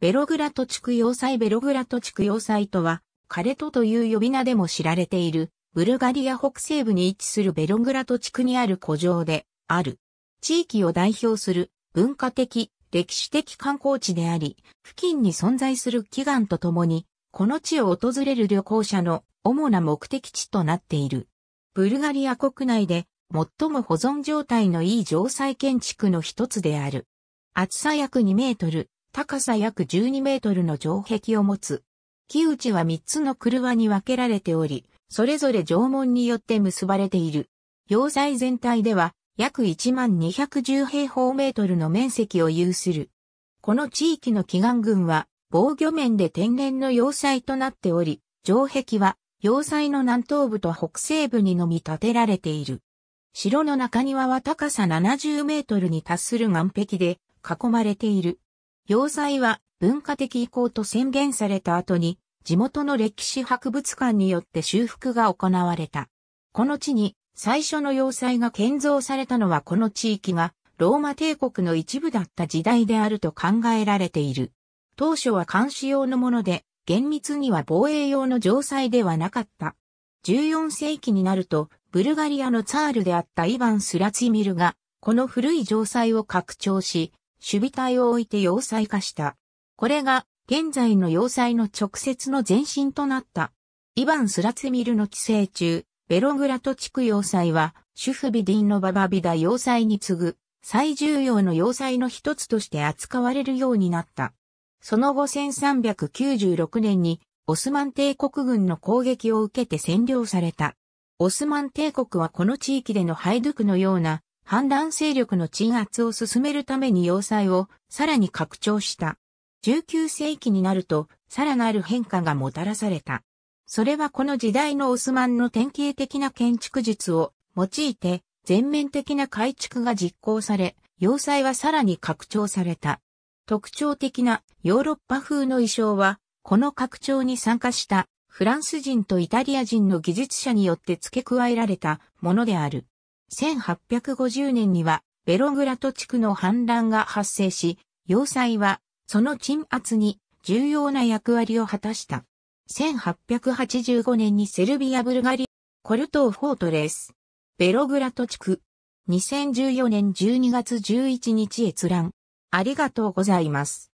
ベログラト地区要塞ベログラト地区要塞とは、カレトという呼び名でも知られている、ブルガリア北西部に位置するベログラト地区にある古城で、ある。地域を代表する文化的、歴史的観光地であり、付近に存在する祈願とともに、この地を訪れる旅行者の主な目的地となっている。ブルガリア国内で最も保存状態のいい城塞建築の一つである。厚さ約2メートル、高さ約12メートルの城壁を持つ。木内は3つの車に分けられており、それぞれ城門によって結ばれている。要塞全体では約1万210平方メートルの面積を有する。この地域の祈願群は防御面で天然の要塞となっており、城壁は要塞の南東部と北西部にのみ建てられている。城の中庭は高さ70メートルに達する岩壁で囲まれている。要塞は文化的遺構と宣言された後に、地元の歴史博物館によって修復が行われた。この地に最初の要塞が建造されたのはこの地域がローマ帝国の一部だった時代であると考えられている。当初は監視用のもので、厳密には防衛用の城塞ではなかった。14世紀になると、ブルガリアのツァールであったイヴァン・スラツィミルが、この古い城塞を拡張し、守備隊を置いて要塞化した。これが、現在の要塞の直接の前身となった。イヴァン・スラツミルの寄生中、ベログラト地区要塞は、シュフビディンのババビダ要塞に次ぐ、最重要の要塞の一つとして扱われるようになった。その後1396年に、オスマン帝国軍の攻撃を受けて占領された。オスマン帝国はこの地域でのハイドゥクのような反乱勢力の鎮圧を進めるために要塞をさらに拡張した。19世紀になると、さらなる変化がもたらされた。それはこの時代のオスマンの典型的な建築術を用いて、全面的な改築が実行され、要塞はさらに拡張された。特徴的なヨーロッパ風の衣装は、この拡張に参加したフランス人とイタリア人の技術者によって付け加えられたものである。1850年にはベログラト地区の反乱が発生し、要塞はその鎮圧に重要な役割を果たした。1885年にセルビア・ブルガリコルトー・フォートレス、ベログラト地区、2014年12月11日閲覧。ありがとうございます。